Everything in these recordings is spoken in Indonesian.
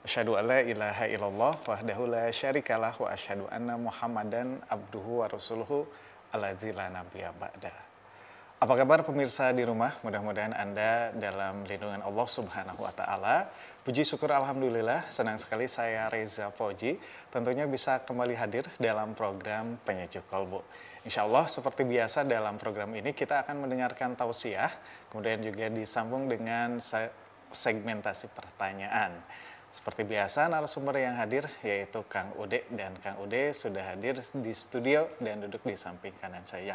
Asyhadu an ilaha illallah wahdahu la syarikalah wa asyhadu anna Muhammadan abduhu wa rasuluhu alladzi la nabiyya ba'da. Apa kabar pemirsa di rumah? Mudah-mudahan Anda dalam lindungan Allah Subhanahu wa taala. Puji syukur alhamdulillah, senang sekali saya Reza Foji tentunya bisa kembali hadir dalam program Penyejuk Kolbu. Insya Allah seperti biasa dalam program ini kita akan mendengarkan tausiah, kemudian juga disambung dengan segmentasi pertanyaan. Seperti biasa narasumber yang hadir yaitu Kang Ude dan Kang Ude sudah hadir di studio dan duduk di samping kanan saya.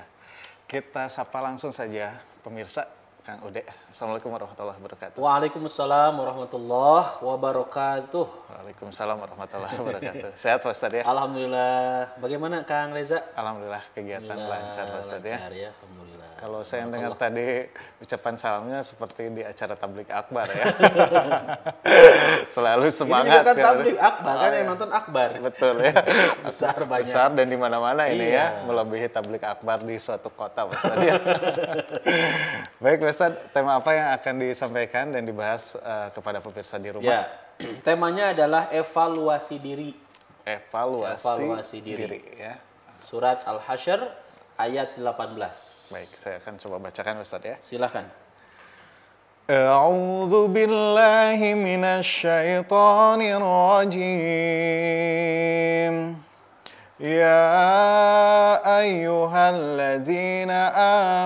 Kita sapa langsung saja pemirsa Kang Ude. Assalamualaikum warahmatullahi wabarakatuh. Waalaikumsalam warahmatullahi wabarakatuh. Waalaikumsalam warahmatullahi wabarakatuh. Sehat Pak Ustadz ya? Alhamdulillah. Bagaimana Kang Reza? Alhamdulillah kegiatan Alhamdulillah, lancar Pak Ustadz ya. ya. Alhamdulillah. Kalau saya yang dengar tadi ucapan salamnya seperti di acara tablik akbar ya. Selalu semangat. Ini bukan kan. Ya. tablik akbar kan oh, kan yang iya. nonton akbar. Betul ya. Besar banyak. Besar dan di mana-mana ini ya, iya. ya melebihi tablik akbar di suatu kota Mas tadi. Baik Mas tema apa yang akan disampaikan dan dibahas uh, kepada pemirsa di rumah? Ya. Temanya adalah evaluasi diri. Evaluasi, evaluasi diri. diri ya. Surat Al-Hasyr ayat 18. Baik, saya akan coba bacakan Ustaz ya. Silakan. A'udzu billahi minasyaitonir rajim. Ya ayyuhalladzina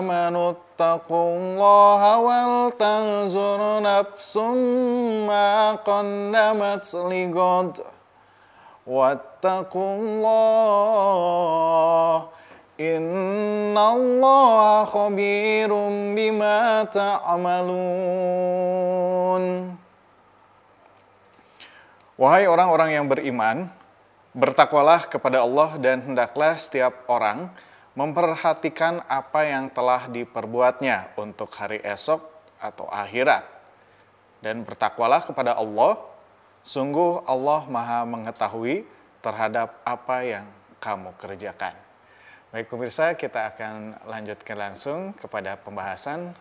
amanu taqullaha wal tanzur nafsum ma qaddamat ligad. Wattaqullaha Inna Allah khabirum bima ta'amalun. Wahai orang-orang yang beriman, bertakwalah kepada Allah dan hendaklah setiap orang memperhatikan apa yang telah diperbuatnya untuk hari esok atau akhirat. Dan bertakwalah kepada Allah, sungguh Allah maha mengetahui terhadap apa yang kamu kerjakan. Baik pemirsa, kita akan lanjutkan langsung kepada pembahasan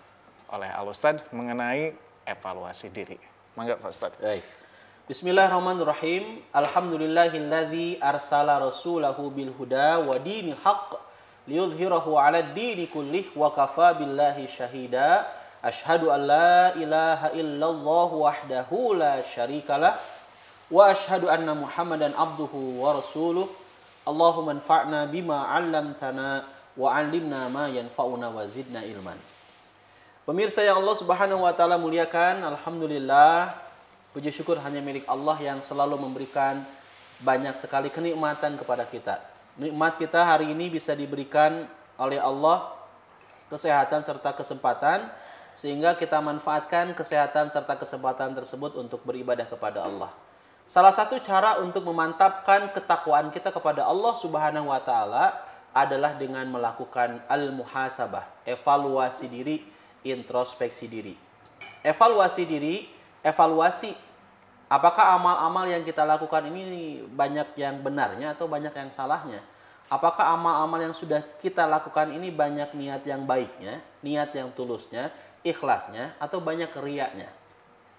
oleh Al Ustad mengenai evaluasi diri. Mangga Pak Ustad. Baik. Bismillahirrahmanirrahim. Alhamdulillahilladzi arsala rasulahu bil huda wa dinil haqq liyudhhirahu 'ala dini kullih wa kafa billahi syahida. Ashhadu an la ilaha illallah wahdahu la syarikalah wa ashhadu anna Muhammadan abduhu wa rasuluhu Allahumma anfa'na bima 'allamtana wa 'allimna ma yanfa'una wa zidna ilman. Pemirsa yang Allah Subhanahu wa taala muliakan, alhamdulillah puji syukur hanya milik Allah yang selalu memberikan banyak sekali kenikmatan kepada kita. Nikmat kita hari ini bisa diberikan oleh Allah kesehatan serta kesempatan sehingga kita manfaatkan kesehatan serta kesempatan tersebut untuk beribadah kepada Allah. Salah satu cara untuk memantapkan ketakwaan kita kepada Allah Subhanahu wa taala adalah dengan melakukan al-muhasabah, evaluasi diri, introspeksi diri. Evaluasi diri, evaluasi apakah amal-amal yang kita lakukan ini banyak yang benarnya atau banyak yang salahnya? Apakah amal-amal yang sudah kita lakukan ini banyak niat yang baiknya, niat yang tulusnya, ikhlasnya, atau banyak riaknya?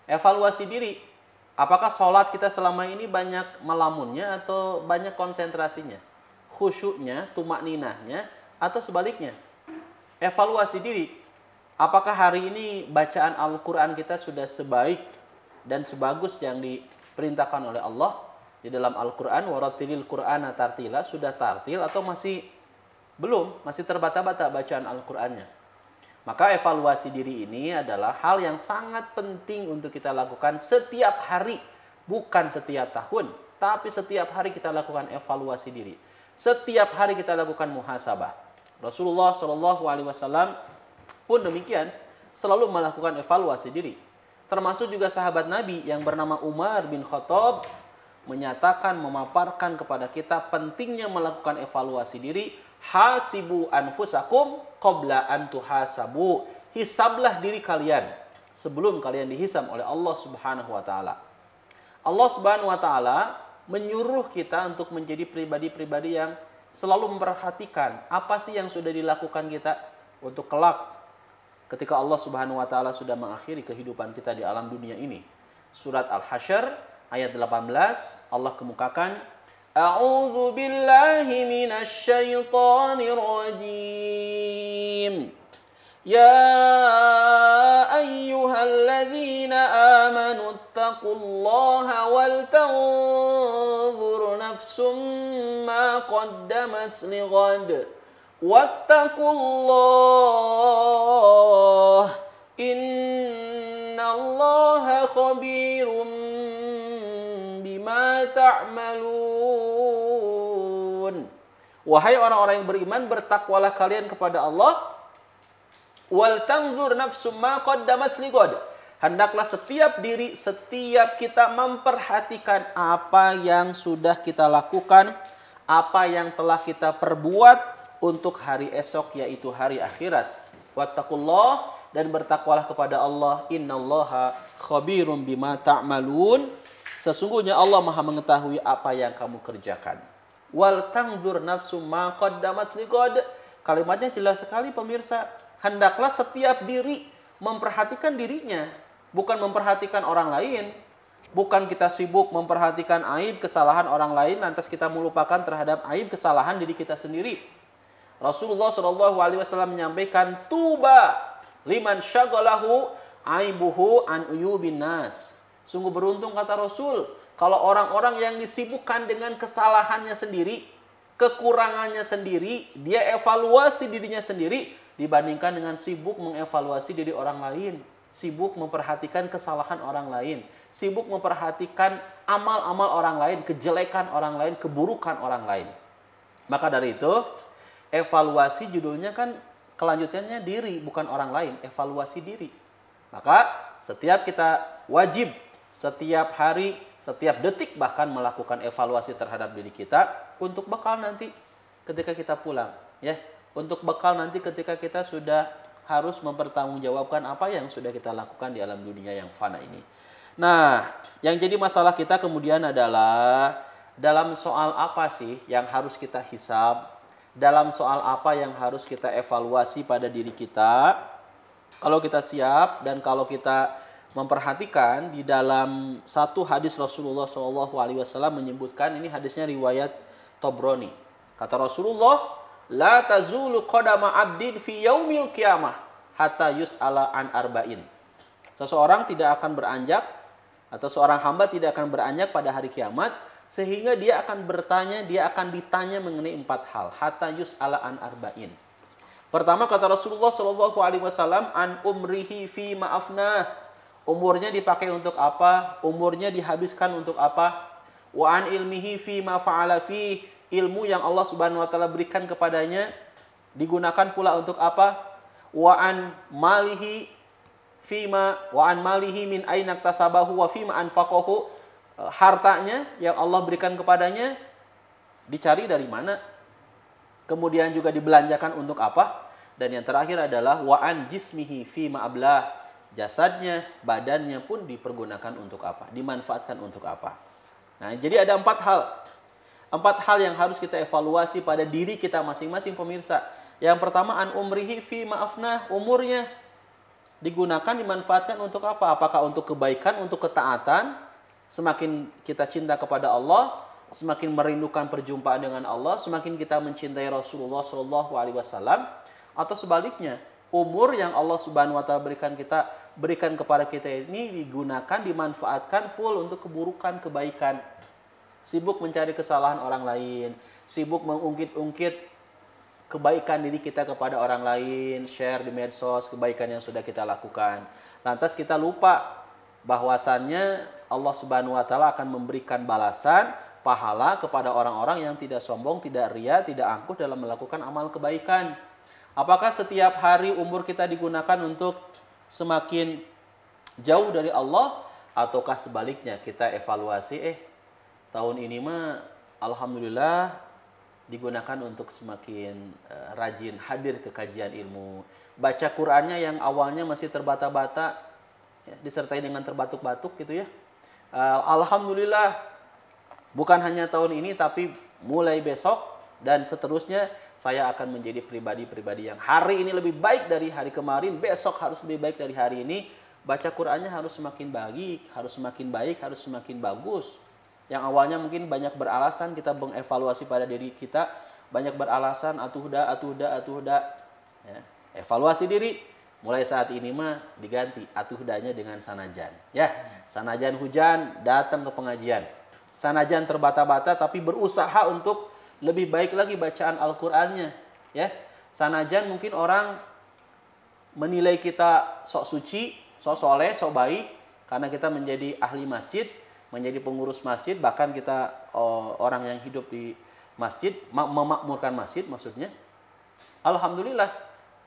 Evaluasi diri, Apakah sholat kita selama ini banyak melamunnya atau banyak konsentrasinya? Khusyuknya, tumak ninahnya, atau sebaliknya? Evaluasi diri. Apakah hari ini bacaan Al-Quran kita sudah sebaik dan sebagus yang diperintahkan oleh Allah? Di dalam Al-Quran, waratilil Qur'ana tartila, sudah tartil atau masih belum? Masih terbata-bata bacaan Al-Qurannya? Maka evaluasi diri ini adalah hal yang sangat penting untuk kita lakukan setiap hari, bukan setiap tahun, tapi setiap hari kita lakukan evaluasi diri. Setiap hari kita lakukan muhasabah. Rasulullah Shallallahu Alaihi Wasallam pun demikian selalu melakukan evaluasi diri. Termasuk juga sahabat Nabi yang bernama Umar bin Khattab menyatakan memaparkan kepada kita pentingnya melakukan evaluasi diri hasibu anfusakum qabla an tuhasabu. Hisablah diri kalian sebelum kalian dihisam oleh Allah Subhanahu wa taala. Allah Subhanahu wa taala menyuruh kita untuk menjadi pribadi-pribadi yang selalu memperhatikan apa sih yang sudah dilakukan kita untuk kelak ketika Allah Subhanahu wa taala sudah mengakhiri kehidupan kita di alam dunia ini. Surat Al-Hasyr ayat 18 Allah kemukakan أعوذ بالله من الشيطان الرجيم يا أيها الذين آمنوا اتقوا الله ولتنظر نفس ما قدمت لغد واتقوا الله إن الله خبير bima ta'malun. Wahai orang-orang yang beriman, bertakwalah kalian kepada Allah. Wal tanzur nafsum ma qaddamat ligod. Hendaklah setiap diri, setiap kita memperhatikan apa yang sudah kita lakukan, apa yang telah kita perbuat untuk hari esok yaitu hari akhirat. Wattaqullah dan bertakwalah kepada Allah. Innallaha khabirum bima ta'malun. Ta Sesungguhnya Allah Maha mengetahui apa yang kamu kerjakan. Wal tangdur nafsu ma qaddamat liqad. Kalimatnya jelas sekali pemirsa. Hendaklah setiap diri memperhatikan dirinya, bukan memperhatikan orang lain. Bukan kita sibuk memperhatikan aib kesalahan orang lain lantas kita melupakan terhadap aib kesalahan diri kita sendiri. Rasulullah Shallallahu alaihi wasallam menyampaikan tuba liman syaghalahu aibuhu an uyubin nas. Sungguh beruntung kata Rasul kalau orang-orang yang disibukkan dengan kesalahannya sendiri, kekurangannya sendiri, dia evaluasi dirinya sendiri dibandingkan dengan sibuk mengevaluasi diri orang lain, sibuk memperhatikan kesalahan orang lain, sibuk memperhatikan amal-amal orang lain, kejelekan orang lain, keburukan orang lain. Maka dari itu, evaluasi judulnya kan kelanjutannya diri bukan orang lain, evaluasi diri. Maka setiap kita wajib setiap hari, setiap detik bahkan melakukan evaluasi terhadap diri kita untuk bekal nanti ketika kita pulang, ya. Untuk bekal nanti ketika kita sudah harus mempertanggungjawabkan apa yang sudah kita lakukan di alam dunia yang fana ini. Nah, yang jadi masalah kita kemudian adalah dalam soal apa sih yang harus kita hisap, Dalam soal apa yang harus kita evaluasi pada diri kita? Kalau kita siap dan kalau kita memperhatikan di dalam satu hadis Rasulullah Shallallahu Alaihi Wasallam menyebutkan ini hadisnya riwayat Tobroni. Kata Rasulullah, la tazulu qadama abdin fi yaumil القيامة hatta yus'ala an arba'in. Seseorang tidak akan beranjak atau seorang hamba tidak akan beranjak pada hari kiamat sehingga dia akan bertanya, dia akan ditanya mengenai empat hal. Hatta yus'ala an arba'in. Pertama kata Rasulullah Shallallahu Alaihi Wasallam an umrihi fi maafnah Umurnya dipakai untuk apa? Umurnya dihabiskan untuk apa? Wa an ilmihi fi ma fa'ala fi ilmu yang Allah Subhanahu wa taala berikan kepadanya digunakan pula untuk apa? Wa an malihi ma wa an malihi min ainak tasabahu wa fima anfaqahu e, hartanya yang Allah berikan kepadanya dicari dari mana kemudian juga dibelanjakan untuk apa dan yang terakhir adalah wa an jismihi fima ablah jasadnya, badannya pun dipergunakan untuk apa, dimanfaatkan untuk apa. Nah, jadi ada empat hal. Empat hal yang harus kita evaluasi pada diri kita masing-masing pemirsa. Yang pertama, an umrihi fi maafnah, umurnya digunakan, dimanfaatkan untuk apa? Apakah untuk kebaikan, untuk ketaatan? Semakin kita cinta kepada Allah, semakin merindukan perjumpaan dengan Allah, semakin kita mencintai Rasulullah Shallallahu atau sebaliknya, umur yang Allah Subhanahu wa taala berikan kita berikan kepada kita ini digunakan dimanfaatkan full untuk keburukan kebaikan sibuk mencari kesalahan orang lain sibuk mengungkit-ungkit kebaikan diri kita kepada orang lain share di medsos kebaikan yang sudah kita lakukan lantas kita lupa bahwasannya Allah Subhanahu wa taala akan memberikan balasan pahala kepada orang-orang yang tidak sombong, tidak ria, tidak angkuh dalam melakukan amal kebaikan. Apakah setiap hari umur kita digunakan untuk semakin jauh dari Allah ataukah sebaliknya kita evaluasi eh tahun ini mah alhamdulillah digunakan untuk semakin eh, rajin hadir ke kajian ilmu. Baca Qur'annya yang awalnya masih terbata-bata ya, disertai dengan terbatuk-batuk gitu ya. Eh, alhamdulillah bukan hanya tahun ini tapi mulai besok dan seterusnya saya akan menjadi pribadi-pribadi yang hari ini lebih baik dari hari kemarin, besok harus lebih baik dari hari ini. Baca Qur'annya harus semakin baik, harus semakin baik, harus semakin bagus. Yang awalnya mungkin banyak beralasan kita mengevaluasi pada diri kita, banyak beralasan atuh atuhda, atuh Ya. Evaluasi diri mulai saat ini mah diganti atuh dengan sanajan. Ya, sanajan hujan datang ke pengajian. Sanajan terbata-bata tapi berusaha untuk lebih baik lagi bacaan Al-Qur'annya, ya. Sanajan mungkin orang menilai kita sok suci, sok soleh, sok baik karena kita menjadi ahli masjid, menjadi pengurus masjid, bahkan kita eh, orang yang hidup di masjid, memakmurkan masjid maksudnya. Alhamdulillah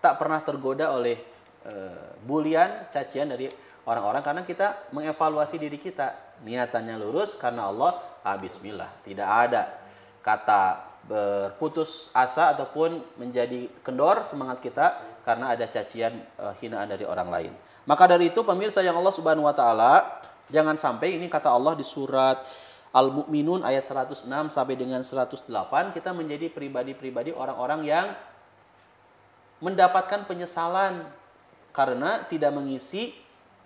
tak pernah tergoda oleh e, bulian, cacian dari orang-orang karena kita mengevaluasi diri kita. Niatannya lurus karena Allah, ah, bismillah. Tidak ada kata berputus asa ataupun menjadi kendor semangat kita karena ada cacian uh, hinaan dari orang lain. Maka dari itu pemirsa yang Allah Subhanahu wa taala jangan sampai ini kata Allah di surat Al-Mu'minun ayat 106 sampai dengan 108 kita menjadi pribadi-pribadi orang-orang yang mendapatkan penyesalan karena tidak mengisi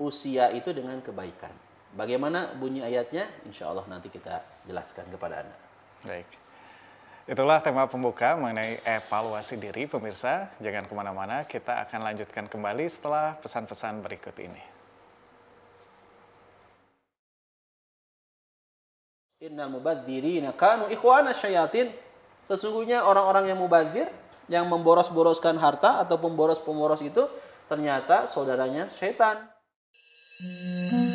usia itu dengan kebaikan. Bagaimana bunyi ayatnya? Insya Allah nanti kita jelaskan kepada Anda. Baik. Itulah tema pembuka mengenai evaluasi diri, pemirsa. Jangan kemana-mana, kita akan lanjutkan kembali setelah pesan-pesan berikut ini. Innal mubadzirina kanu ikhwana syayatin. Sesungguhnya orang-orang yang mubadzir, yang memboros-boroskan harta ataupun boros pemboros itu, ternyata saudaranya setan. Hmm.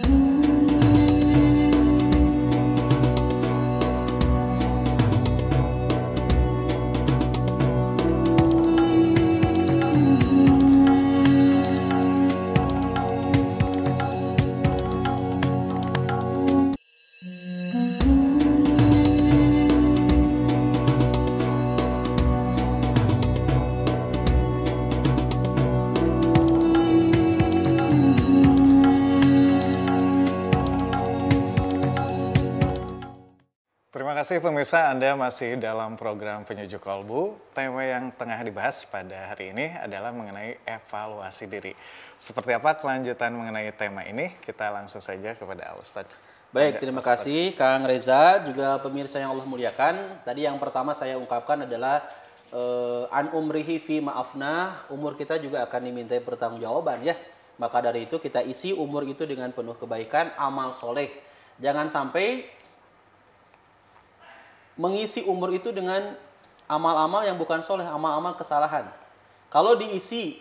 kasih pemirsa Anda masih dalam program Penyujuk Kolbu. Tema yang tengah dibahas pada hari ini adalah mengenai evaluasi diri. Seperti apa kelanjutan mengenai tema ini? Kita langsung saja kepada Ustaz. Baik, terima Ustadz. kasih Kang Reza, juga pemirsa yang Allah muliakan. Tadi yang pertama saya ungkapkan adalah uh, an umrihi fi maafna, umur kita juga akan dimintai pertanggungjawaban ya. Maka dari itu kita isi umur itu dengan penuh kebaikan, amal soleh. Jangan sampai mengisi umur itu dengan amal-amal yang bukan soleh, amal-amal kesalahan. Kalau diisi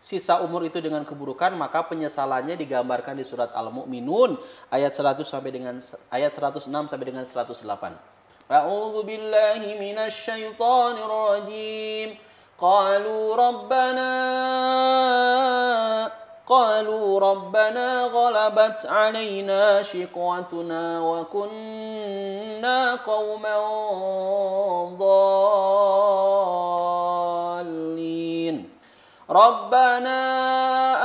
sisa umur itu dengan keburukan, maka penyesalannya digambarkan di surat Al-Mu'minun ayat 100 sampai dengan ayat 106 sampai dengan 108. A'udzu billahi minasyaitonir rajim. Qalu rabbana قالوا ربنا غلبت علينا شقوتنا وكنا قوما ضالين ربنا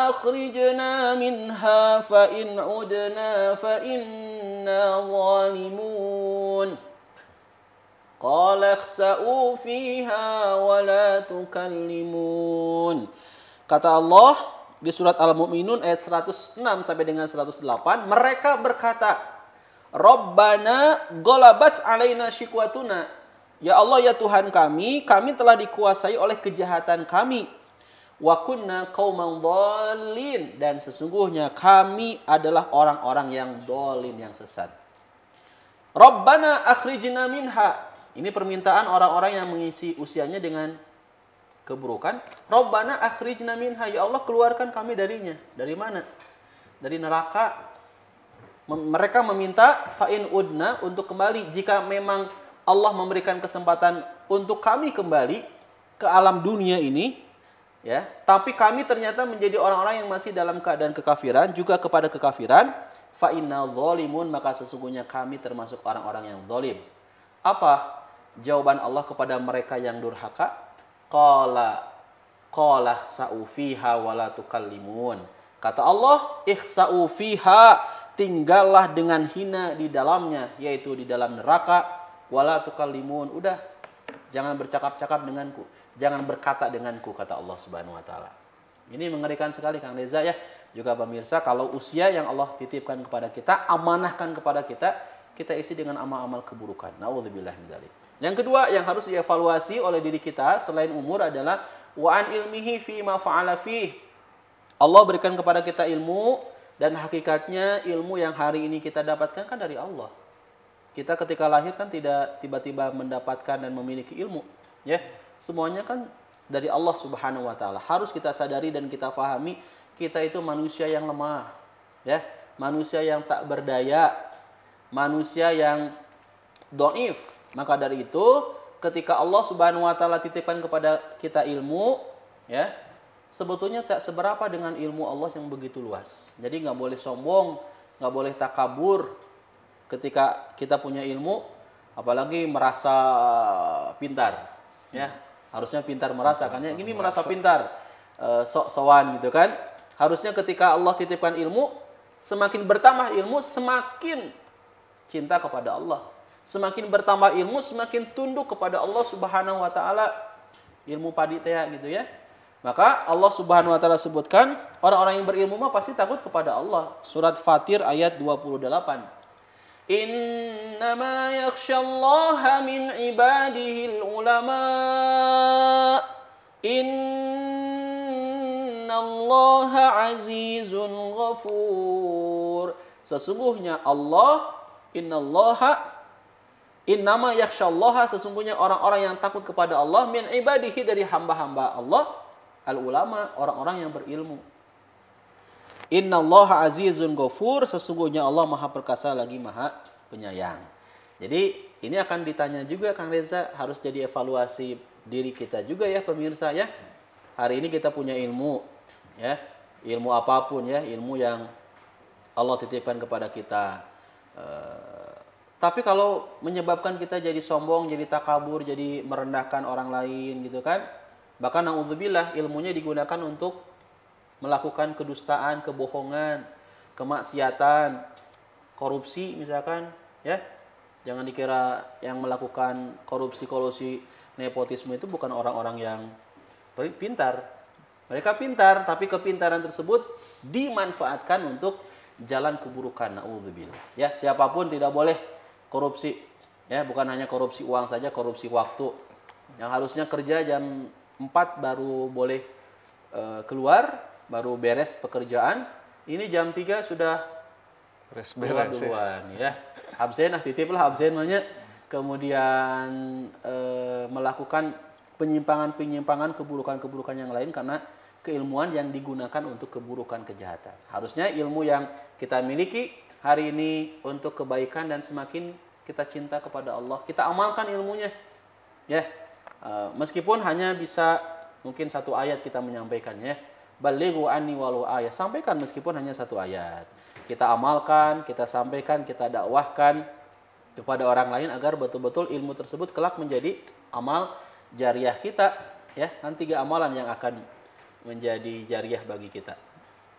اخرجنا منها فان عدنا فانا ظالمون قال اخسأوا فيها ولا تكلمون kata Allah di surat Al-Mu'minun ayat 106 sampai dengan 108, mereka berkata, Rabbana golabat alaina syikwatuna. Ya Allah, ya Tuhan kami, kami telah dikuasai oleh kejahatan kami. Wa kunna qauman dhalin Dan sesungguhnya kami adalah orang-orang yang dolin, yang sesat. Rabbana akhrijna minha. Ini permintaan orang-orang yang mengisi usianya dengan keburukan, Robbana akhrijna minha, ya Allah keluarkan kami darinya. Dari mana? Dari neraka. Mereka meminta fa'in udna untuk kembali jika memang Allah memberikan kesempatan untuk kami kembali ke alam dunia ini ya tapi kami ternyata menjadi orang-orang yang masih dalam keadaan kekafiran juga kepada kekafiran fa zolimun. maka sesungguhnya kami termasuk orang-orang yang zolim. apa jawaban Allah kepada mereka yang durhaka Qala qala ikhsa'u fiha wa la tukallimun. Kata Allah, ikhsa'u fiha, tinggallah dengan hina di dalamnya, yaitu di dalam neraka, wa la tukallimun. Udah, jangan bercakap-cakap denganku, jangan berkata denganku, kata Allah Subhanahu wa taala. Ini mengerikan sekali Kang Reza ya. Juga pemirsa, kalau usia yang Allah titipkan kepada kita, amanahkan kepada kita, kita isi dengan amal-amal keburukan. Na'udzubillah min dzalik. Yang kedua yang harus dievaluasi oleh diri kita selain umur adalah wa'an ilmihi fi ma fa'ala fi. Allah berikan kepada kita ilmu dan hakikatnya ilmu yang hari ini kita dapatkan kan dari Allah. Kita ketika lahir kan tidak tiba-tiba mendapatkan dan memiliki ilmu, ya. Semuanya kan dari Allah Subhanahu wa taala. Harus kita sadari dan kita pahami kita itu manusia yang lemah, ya. Manusia yang tak berdaya, manusia yang doif, maka dari itu, ketika Allah Subhanahu wa taala titipkan kepada kita ilmu, ya, sebetulnya tak seberapa dengan ilmu Allah yang begitu luas. Jadi nggak boleh sombong, nggak boleh takabur ketika kita punya ilmu, apalagi merasa pintar, ya. Harusnya pintar merasa kan ya. Ini merasa pintar, e, sok-sowan gitu kan. Harusnya ketika Allah titipkan ilmu, semakin bertambah ilmu, semakin cinta kepada Allah semakin bertambah ilmu semakin tunduk kepada Allah Subhanahu wa taala ilmu padi teh gitu ya. Maka Allah Subhanahu wa taala sebutkan orang-orang yang berilmu mah pasti takut kepada Allah. Surat Fatir ayat 28. Innama yakhsyallaha min ibadihi ulama. Innallaha azizun ghafur. Sesungguhnya Allah innallaha Innama yakshallaha sesungguhnya orang-orang yang takut kepada Allah min ibadihi dari hamba-hamba Allah al ulama orang-orang yang berilmu. Innallaha azizun ghafur sesungguhnya Allah Maha perkasa lagi Maha penyayang. Jadi ini akan ditanya juga Kang Reza harus jadi evaluasi diri kita juga ya pemirsa ya. Hari ini kita punya ilmu ya, ilmu apapun ya, ilmu yang Allah titipkan kepada kita. Uh, tapi kalau menyebabkan kita jadi sombong, jadi takabur, jadi merendahkan orang lain gitu kan. Bahkan naudzubillah ilmunya digunakan untuk melakukan kedustaan, kebohongan, kemaksiatan, korupsi misalkan ya. Jangan dikira yang melakukan korupsi kolusi nepotisme itu bukan orang-orang yang pintar. Mereka pintar, tapi kepintaran tersebut dimanfaatkan untuk jalan keburukan. Naudzubillah. Ya, siapapun tidak boleh korupsi ya bukan hanya korupsi uang saja korupsi waktu yang harusnya kerja jam 4 baru boleh e, keluar baru beres pekerjaan ini jam 3 sudah beres beres ya. duluan ya, absen nah titip lah absen banyak kemudian e, melakukan penyimpangan-penyimpangan keburukan-keburukan yang lain karena keilmuan yang digunakan untuk keburukan kejahatan harusnya ilmu yang kita miliki hari ini untuk kebaikan dan semakin kita cinta kepada Allah. Kita amalkan ilmunya. Ya. Eh, meskipun hanya bisa mungkin satu ayat kita menyampaikannya. Balighu anni walau ayat. Sampaikan meskipun hanya satu ayat. Kita amalkan, kita sampaikan, kita dakwahkan kepada orang lain agar betul-betul ilmu tersebut kelak menjadi amal jariah kita ya kan tiga amalan yang akan menjadi jariah bagi kita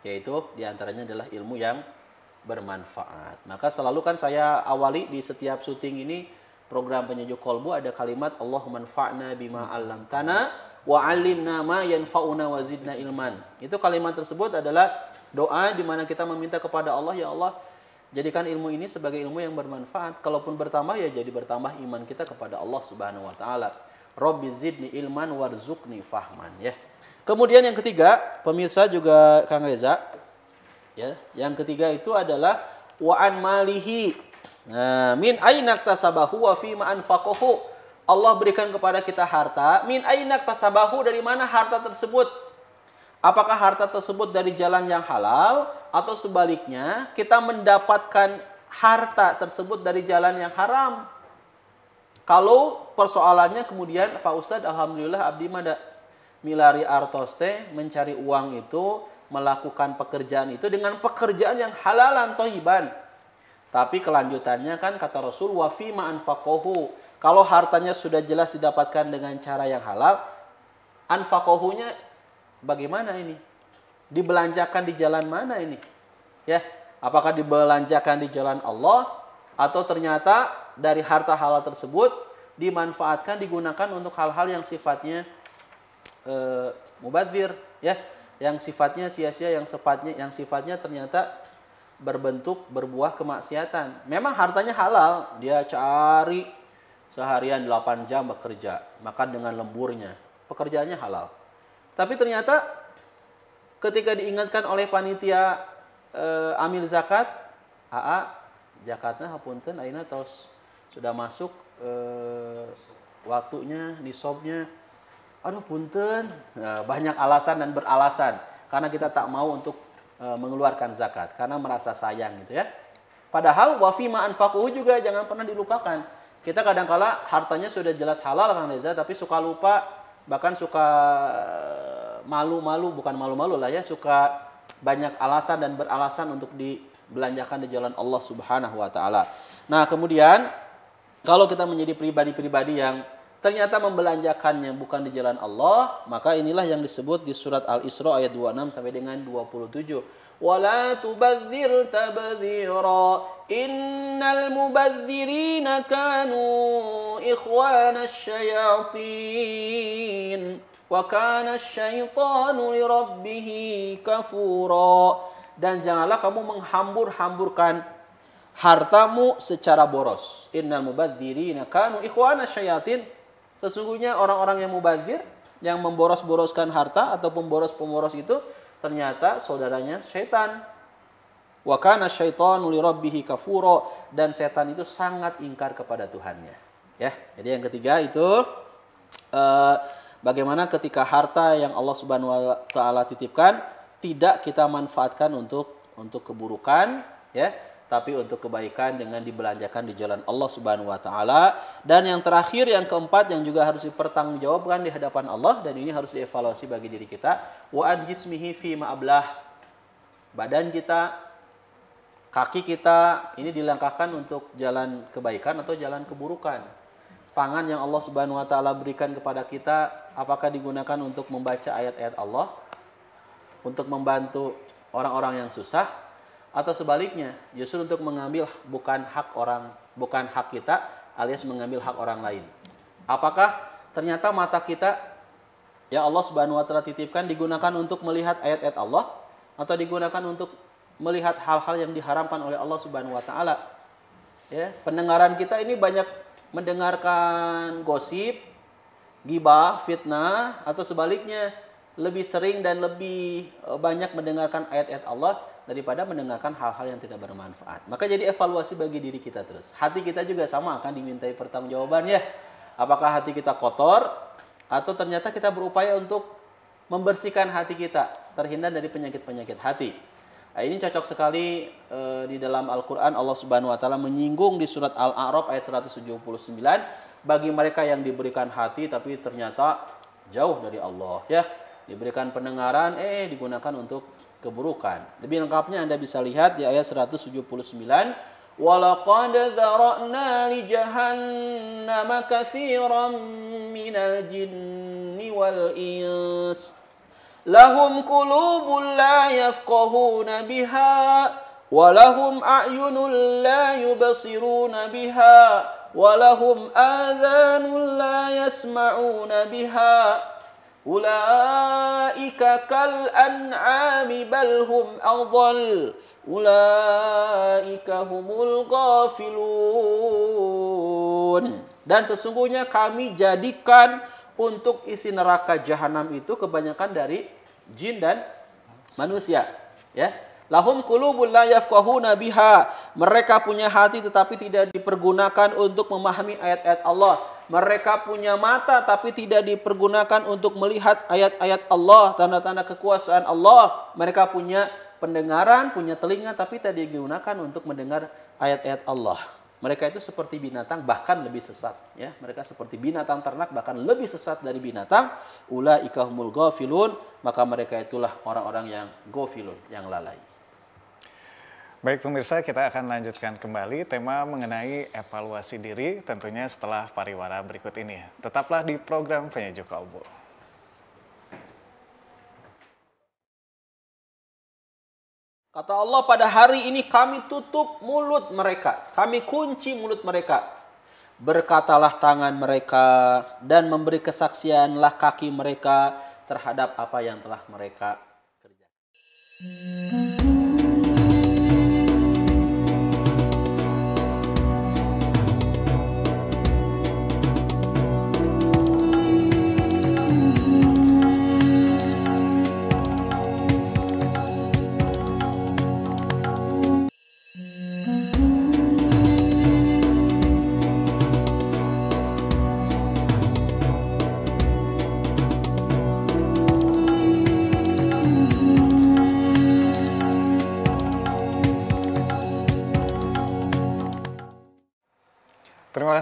yaitu diantaranya adalah ilmu yang bermanfaat. Maka selalu kan saya awali di setiap syuting ini program penyejuk kolbu ada kalimat Allah manfa'na bima alam tanah wa alimna ma yanfa'una wa zidna ilman. Itu kalimat tersebut adalah doa di mana kita meminta kepada Allah ya Allah jadikan ilmu ini sebagai ilmu yang bermanfaat. Kalaupun bertambah ya jadi bertambah iman kita kepada Allah Subhanahu wa taala. Rabbi zidni ilman warzuqni fahman ya. Kemudian yang ketiga, pemirsa juga Kang Reza, Ya, yang ketiga itu adalah wa an malihi. Nah, min ainak tasabahu wa fi ma anfaqahu. Allah berikan kepada kita harta, min ainak tasabahu dari mana harta tersebut? Apakah harta tersebut dari jalan yang halal atau sebaliknya kita mendapatkan harta tersebut dari jalan yang haram? Kalau persoalannya kemudian Pak Ustadz Alhamdulillah Abdi Mada Milari Artoste mencari uang itu melakukan pekerjaan itu dengan pekerjaan yang halalan tohiban. Tapi kelanjutannya kan kata Rasul wafi anfakohu. Kalau hartanya sudah jelas didapatkan dengan cara yang halal, anfakohunya bagaimana ini? Dibelanjakan di jalan mana ini? Ya, apakah dibelanjakan di jalan Allah atau ternyata dari harta halal tersebut dimanfaatkan digunakan untuk hal-hal yang sifatnya e, eh, mubazir ya yang sifatnya sia-sia yang sifatnya yang sifatnya ternyata berbentuk berbuah kemaksiatan. Memang hartanya halal, dia cari seharian 8 jam bekerja, makan dengan lemburnya. Pekerjaannya halal. Tapi ternyata ketika diingatkan oleh panitia e, amil zakat, AA zakatnya hapunten aina tos sudah masuk e, waktunya nisabnya aduh punten ya, banyak alasan dan beralasan karena kita tak mau untuk e, mengeluarkan zakat karena merasa sayang gitu ya. Padahal wafima anfakuhu juga jangan pernah dilupakan. Kita kadang kala hartanya sudah jelas halal Kang Reza tapi suka lupa bahkan suka e, malu-malu bukan malu-malu lah ya suka banyak alasan dan beralasan untuk dibelanjakan di jalan Allah Subhanahu wa taala. Nah, kemudian kalau kita menjadi pribadi-pribadi yang ternyata membelanjakannya bukan di jalan Allah, maka inilah yang disebut di surat Al-Isra ayat 26 sampai dengan 27. Wala tubadzir tabadzira innal mubadzirina kanu ikhwana syayatin wa kana syaitanu lirabbih kafura dan janganlah kamu menghambur-hamburkan hartamu secara boros. Innal mubadzirina kanu ikhwana syayatin Sesungguhnya orang-orang yang mubazir, yang memboros-boroskan harta ataupun boros pemboros itu ternyata saudaranya setan. Wa kana syaitanu li rabbih kafura dan setan itu sangat ingkar kepada Tuhannya. Ya. Jadi yang ketiga itu uh, bagaimana ketika harta yang Allah Subhanahu wa taala titipkan tidak kita manfaatkan untuk untuk keburukan, ya tapi untuk kebaikan dengan dibelanjakan di jalan Allah Subhanahu wa taala. Dan yang terakhir yang keempat yang juga harus dipertanggungjawabkan di hadapan Allah dan ini harus dievaluasi bagi diri kita, wa an jismihi fi ma'ablah. Badan kita, kaki kita ini dilangkahkan untuk jalan kebaikan atau jalan keburukan. Tangan yang Allah Subhanahu wa taala berikan kepada kita apakah digunakan untuk membaca ayat-ayat Allah? Untuk membantu orang-orang yang susah atau sebaliknya justru untuk mengambil bukan hak orang bukan hak kita alias mengambil hak orang lain apakah ternyata mata kita ya Allah Subhanahu wa taala titipkan digunakan untuk melihat ayat-ayat Allah atau digunakan untuk melihat hal-hal yang diharamkan oleh Allah Subhanahu wa taala ya pendengaran kita ini banyak mendengarkan gosip gibah fitnah atau sebaliknya lebih sering dan lebih eh, banyak mendengarkan ayat-ayat Allah daripada mendengarkan hal-hal yang tidak bermanfaat. Maka jadi evaluasi bagi diri kita terus. Hati kita juga sama akan dimintai pertanggungjawaban ya. Apakah hati kita kotor atau ternyata kita berupaya untuk membersihkan hati kita, terhindar dari penyakit-penyakit hati. Nah, ini cocok sekali e, di dalam Al-Qur'an Allah Subhanahu wa taala menyinggung di surat Al-A'raf ayat 179 bagi mereka yang diberikan hati tapi ternyata jauh dari Allah ya. Diberikan pendengaran eh digunakan untuk keburukan. Lebih lengkapnya Anda bisa lihat di ayat 179. Walaqad dzara'na li jahannam katsiran minal jinni wal ins lahum qulubun la yafqahuna biha ولهم أعين لا يبصرون بها ولهم آذان لا يسمعون بها Ulaika kal an'ami bal hum adhal. Ulaika humul ghafilun. Dan sesungguhnya kami jadikan untuk isi neraka jahanam itu kebanyakan dari jin dan manusia. Ya. Lahum kulubul la yafqahuna biha. Mereka punya hati tetapi tidak dipergunakan untuk memahami ayat-ayat Allah mereka punya mata tapi tidak dipergunakan untuk melihat ayat-ayat Allah, tanda-tanda kekuasaan Allah. Mereka punya pendengaran, punya telinga tapi tidak digunakan untuk mendengar ayat-ayat Allah. Mereka itu seperti binatang bahkan lebih sesat ya. Mereka seperti binatang ternak bahkan lebih sesat dari binatang. Ula mulga filun maka mereka itulah orang-orang yang gofilun, yang lalai. Baik pemirsa, kita akan lanjutkan kembali tema mengenai evaluasi diri tentunya setelah pariwara berikut ini. Tetaplah di program Penyejuk Kalbu. Kata Allah pada hari ini kami tutup mulut mereka, kami kunci mulut mereka. Berkatalah tangan mereka dan memberi kesaksianlah kaki mereka terhadap apa yang telah mereka kerjakan.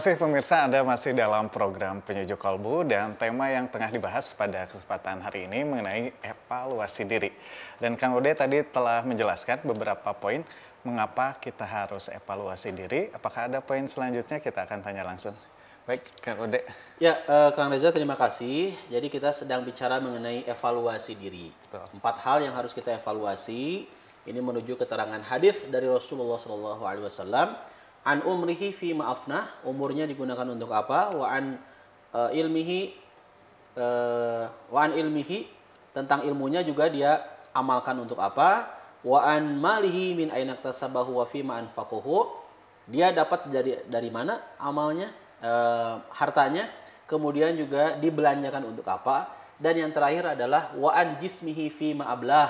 kasih pemirsa Anda masih dalam program Penyejuk Kolbu dan tema yang tengah dibahas pada kesempatan hari ini mengenai evaluasi diri. Dan Kang Ode tadi telah menjelaskan beberapa poin mengapa kita harus evaluasi diri. Apakah ada poin selanjutnya kita akan tanya langsung. Baik, Kang Ode. Ya, uh, Kang Reza terima kasih. Jadi kita sedang bicara mengenai evaluasi diri. Betul. Empat hal yang harus kita evaluasi. Ini menuju keterangan hadis dari Rasulullah SAW an umrihi fi ma'afnah umurnya digunakan untuk apa wa an uh, ilmihi uh, wa an ilmihi tentang ilmunya juga dia amalkan untuk apa wa an malihi min ainak tasabahu wa fi ma anfaqahu dia dapat dari dari mana amalnya uh, hartanya kemudian juga dibelanjakan untuk apa dan yang terakhir adalah wa an jismihi fi ma ablah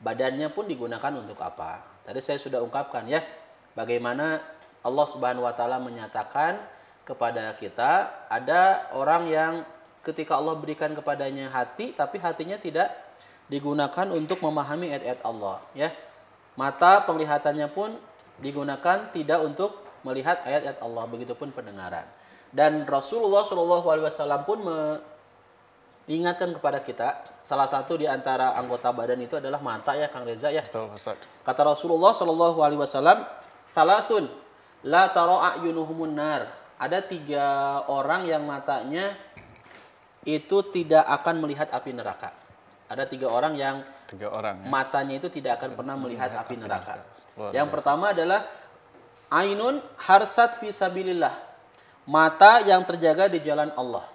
badannya pun digunakan untuk apa tadi saya sudah ungkapkan ya bagaimana Allah Subhanahu wa taala menyatakan kepada kita ada orang yang ketika Allah berikan kepadanya hati tapi hatinya tidak digunakan untuk memahami ayat-ayat Allah ya. Mata penglihatannya pun digunakan tidak untuk melihat ayat-ayat Allah begitupun pendengaran. Dan Rasulullah Shallallahu alaihi wasallam pun mengingatkan kepada kita salah satu di antara anggota badan itu adalah mata ya Kang Reza ya. Kata Rasulullah Shallallahu alaihi wasallam, salatun La taro a'yunuhumun nar. Ada tiga orang yang matanya itu tidak akan melihat api neraka. Ada tiga orang yang tiga orang, ya? matanya itu tidak akan pernah melihat, melihat api, api neraka. Yang biasa. pertama adalah ainun harsat fi sabillillah, Mata yang terjaga di jalan Allah.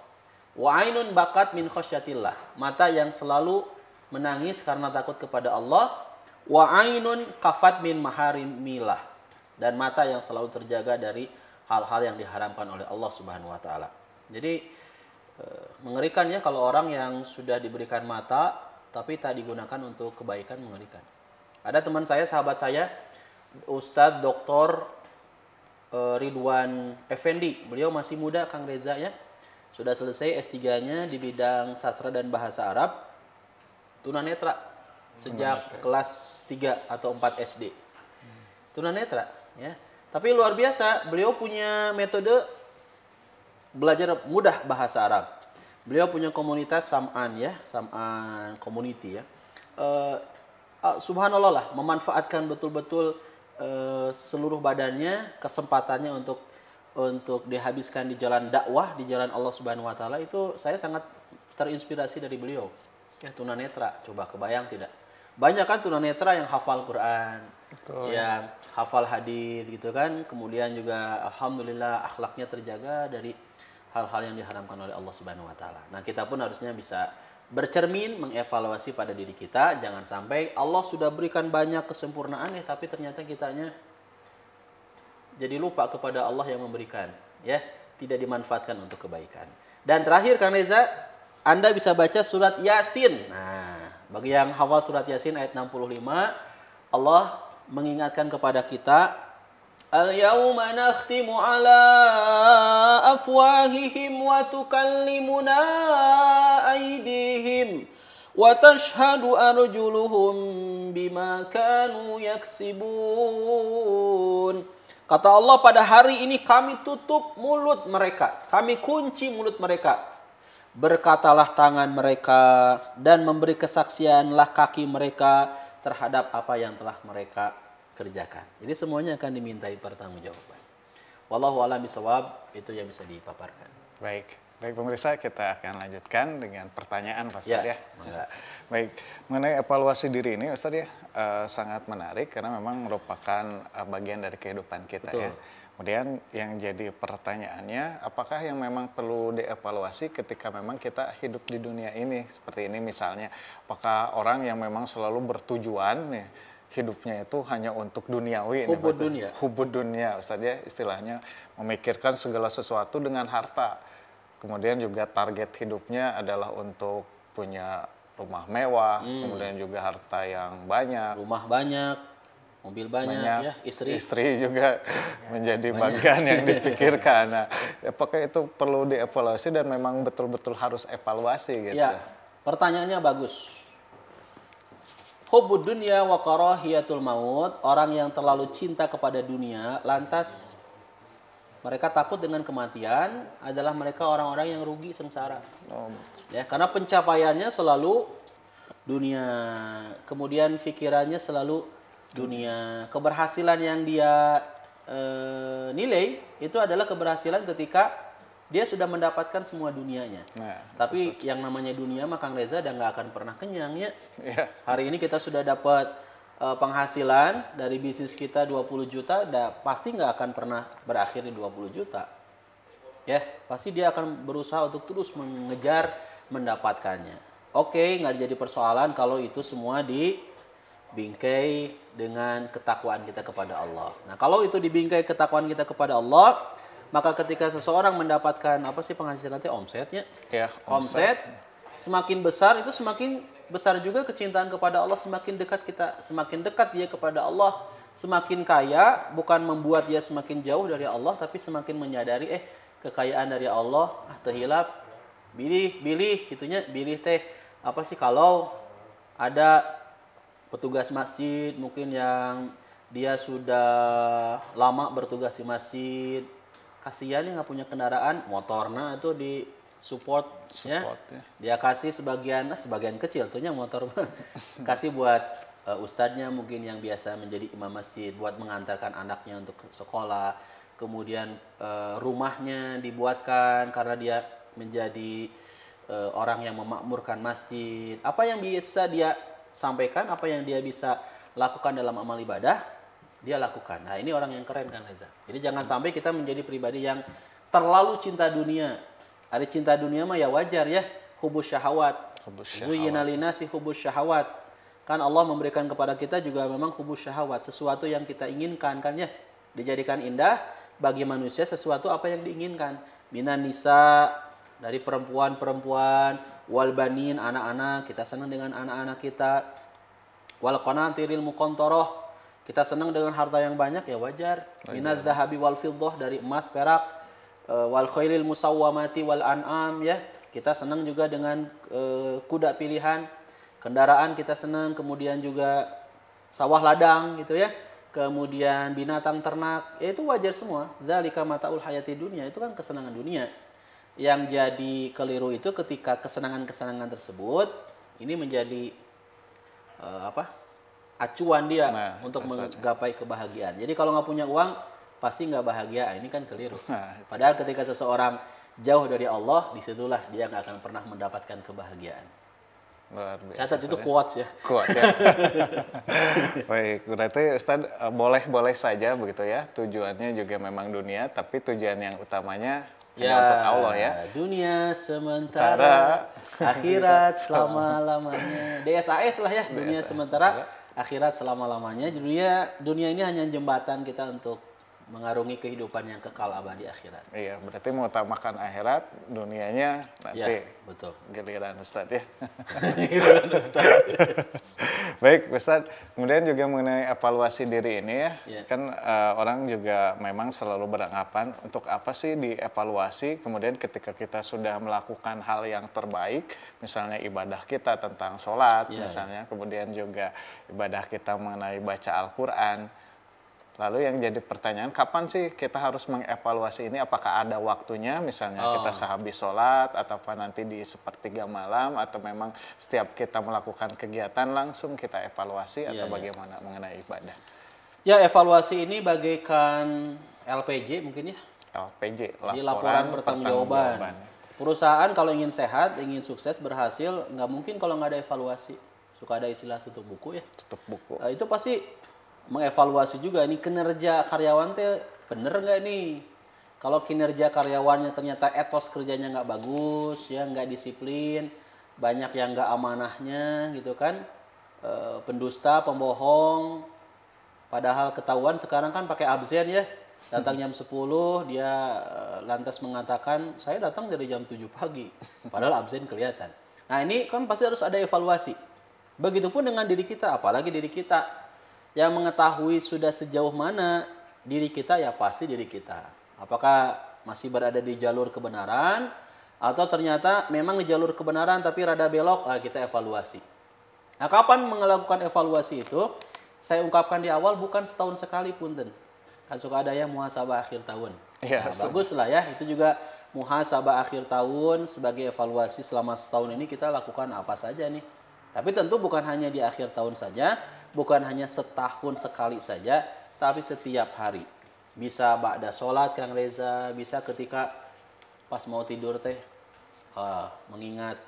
Wa ainun bakat min khosyatillah. Mata yang selalu menangis karena takut kepada Allah. Wa ainun kafat min maharimillah dan mata yang selalu terjaga dari hal-hal yang diharamkan oleh Allah Subhanahu wa taala. Jadi e, mengerikan ya kalau orang yang sudah diberikan mata tapi tak digunakan untuk kebaikan mengerikan. Ada teman saya, sahabat saya, Ustadz Dr. E, Ridwan Effendi. Beliau masih muda Kang Reza ya. Sudah selesai S3-nya di bidang sastra dan bahasa Arab tunanetra sejak kelas 3 atau 4 SD. Tunanetra ya. Tapi luar biasa, beliau punya metode belajar mudah bahasa Arab. Beliau punya komunitas Sam'an ya, Sam'an community ya. Uh, subhanallah lah, memanfaatkan betul-betul uh, seluruh badannya, kesempatannya untuk untuk dihabiskan di jalan dakwah, di jalan Allah Subhanahu wa taala itu saya sangat terinspirasi dari beliau. Ya tunanetra, coba kebayang tidak? banyak kan tunanetra yang hafal Quran, Betul. yang hafal hadis gitu kan. Kemudian juga alhamdulillah akhlaknya terjaga dari hal-hal yang diharamkan oleh Allah Subhanahu wa taala. Nah, kita pun harusnya bisa bercermin mengevaluasi pada diri kita jangan sampai Allah sudah berikan banyak kesempurnaan ya tapi ternyata kitanya jadi lupa kepada Allah yang memberikan ya tidak dimanfaatkan untuk kebaikan dan terakhir Kang Reza Anda bisa baca surat Yasin nah bagi yang hafal surat Yasin ayat 65, Allah mengingatkan kepada kita Al-yawma nakhtimu ala afwahihim wa tukallimuna aydihim wa tashhadu arjuluhum bima kanu yaksibun. Kata Allah pada hari ini kami tutup mulut mereka, kami kunci mulut mereka berkatalah tangan mereka dan memberi kesaksianlah kaki mereka terhadap apa yang telah mereka kerjakan. Jadi semuanya akan dimintai pertanggungjawaban. Wallahu a'lam bisawab itu yang bisa dipaparkan. Baik. Baik pemirsa, kita akan lanjutkan dengan pertanyaan Pak Ustadz ya. ya. Baik, mengenai evaluasi diri ini Ustadz ya, uh, sangat menarik karena memang merupakan eh, bagian dari kehidupan kita ya. Betul. ya Kemudian yang jadi pertanyaannya, apakah yang memang perlu dievaluasi ketika memang kita hidup di dunia ini seperti ini misalnya, apakah orang yang memang selalu bertujuan nih, hidupnya itu hanya untuk duniawi hubud dunia hubud dunia Ustaz ya istilahnya memikirkan segala sesuatu dengan harta kemudian juga target hidupnya adalah untuk punya rumah mewah hmm. kemudian juga harta yang banyak rumah banyak mobil banyak, ya, banyak ya, istri istri juga ya, menjadi bagian yang dipikirkan. Nah, apakah itu perlu dievaluasi dan memang betul-betul harus evaluasi gitu? Ya, pertanyaannya bagus. Hubud dunia wa karahiyatul maut, orang yang terlalu cinta kepada dunia, lantas mereka takut dengan kematian adalah mereka orang-orang yang rugi sengsara. Oh. Ya, karena pencapaiannya selalu dunia, kemudian pikirannya selalu dunia. Keberhasilan yang dia e, nilai itu adalah keberhasilan ketika dia sudah mendapatkan semua dunianya. Nah, Tapi sesuatu. yang namanya dunia mah Kang Reza dan nggak akan pernah kenyang ya. Iya. Hari ini kita sudah dapat e, penghasilan dari bisnis kita 20 juta, dah pasti nggak akan pernah berakhir di 20 juta. Ya, pasti dia akan berusaha untuk terus mengejar mendapatkannya. Oke, nggak jadi persoalan kalau itu semua di bingkai dengan ketakwaan kita kepada Allah. Nah, kalau itu dibingkai ketakwaan kita kepada Allah, maka ketika seseorang mendapatkan apa sih penghasilan nanti omsetnya? Ya, omset. omset semakin besar itu semakin besar juga kecintaan kepada Allah, semakin dekat kita, semakin dekat dia kepada Allah, semakin kaya bukan membuat dia semakin jauh dari Allah tapi semakin menyadari eh kekayaan dari Allah ah terhilap bilih bilih itunya bilih teh apa sih kalau ada petugas masjid mungkin yang dia sudah lama bertugas di masjid kasihan yang nggak punya kendaraan motornya itu di support, ya. support ya. ya. dia kasih sebagian nah sebagian kecil tuhnya motor kasih buat uh, ustadznya mungkin yang biasa menjadi imam masjid buat mengantarkan anaknya untuk sekolah kemudian uh, rumahnya dibuatkan karena dia menjadi uh, orang yang memakmurkan masjid apa yang bisa dia sampaikan, apa yang dia bisa lakukan dalam amal ibadah, dia lakukan. Nah, ini orang yang keren kan Reza. Jadi jangan sampai kita menjadi pribadi yang terlalu cinta dunia. Ada cinta dunia mah ya wajar ya, hubus syahwat. Hubus nalinasi Zuyina hubus syahwat. Kan Allah memberikan kepada kita juga memang hubus syahwat, sesuatu yang kita inginkan kan ya. Dijadikan indah bagi manusia sesuatu apa yang diinginkan. Minan nisa dari perempuan-perempuan, wal banin anak-anak kita senang dengan anak-anak kita wal qanatiril muqantarah kita senang dengan harta yang banyak ya wajar minad zahabi wal fiddah dari emas perak eh, wal khairil musawwamati wal an'am ya kita senang juga dengan eh, kuda pilihan kendaraan kita senang kemudian juga sawah ladang gitu ya kemudian binatang ternak ya itu wajar semua zalika mataul hayati dunia itu kan kesenangan dunia yang jadi keliru itu ketika kesenangan-kesenangan tersebut ini menjadi uh, apa acuan dia nah, untuk asalnya. menggapai kebahagiaan. Jadi kalau nggak punya uang pasti nggak bahagia. Ah, ini kan keliru. Nah, Padahal ketika seseorang jauh dari Allah, disitulah dia nggak akan pernah mendapatkan kebahagiaan. saat itu kuat ya. kuat ya. ya. Baik, berarti Ustaz eh, boleh-boleh saja begitu ya. Tujuannya juga memang dunia, tapi tujuan yang utamanya ya, untuk Allah ya. Dunia sementara, akhirat selama-lamanya. DSAS lah ya, dunia sementara, ya. akhirat selama-lamanya. Dunia dunia ini hanya jembatan kita untuk mengarungi kehidupan yang kekal abadi akhirat. Iya, berarti mengutamakan akhirat, dunianya nanti. Ya, betul. Giliran Ustaz ya. Giliran Ustaz. Baik, Ustaz. Kemudian juga mengenai evaluasi diri ini ya. ya. Kan uh, orang juga memang selalu beranggapan untuk apa sih dievaluasi, kemudian ketika kita sudah melakukan hal yang terbaik, misalnya ibadah kita tentang sholat, ya, misalnya, ya. kemudian juga ibadah kita mengenai baca Al-Quran, Lalu yang jadi pertanyaan, kapan sih kita harus mengevaluasi ini? Apakah ada waktunya, misalnya oh. kita sehabis sholat, atau apa nanti di sepertiga malam, atau memang setiap kita melakukan kegiatan langsung kita evaluasi, iya, atau yeah. bagaimana mengenai ibadah? Ya, evaluasi ini bagaikan LPJ mungkin ya? LPJ, laporan, jadi laporan pertanggungjawaban. Perusahaan kalau ingin sehat, ingin sukses, berhasil, nggak mungkin kalau nggak ada evaluasi. Suka ada istilah tutup buku ya? Tutup buku. Uh, itu pasti mengevaluasi juga ini kinerja karyawan teh bener nggak nih kalau kinerja karyawannya ternyata etos kerjanya nggak bagus ya nggak disiplin banyak yang nggak amanahnya gitu kan e, pendusta pembohong padahal ketahuan sekarang kan pakai absen ya datang jam 10 dia eh, lantas mengatakan saya datang dari jam 7 pagi padahal absen kelihatan nah ini kan pasti harus ada evaluasi begitupun dengan diri kita apalagi diri kita yang mengetahui sudah sejauh mana diri kita ya pasti diri kita. Apakah masih berada di jalur kebenaran atau ternyata memang di jalur kebenaran tapi rada belok ah, kita evaluasi. Nah, kapan melakukan evaluasi itu? Saya ungkapkan di awal bukan setahun sekali punten. Kan suka ada ya muhasabah akhir tahun. Ya, nah, bagus lah ya, itu juga muhasabah akhir tahun sebagai evaluasi selama setahun ini kita lakukan apa saja nih. Tapi tentu bukan hanya di akhir tahun saja, bukan hanya setahun sekali saja, tapi setiap hari. Bisa ba'da sholat Kang Reza, bisa ketika pas mau tidur teh uh, mengingat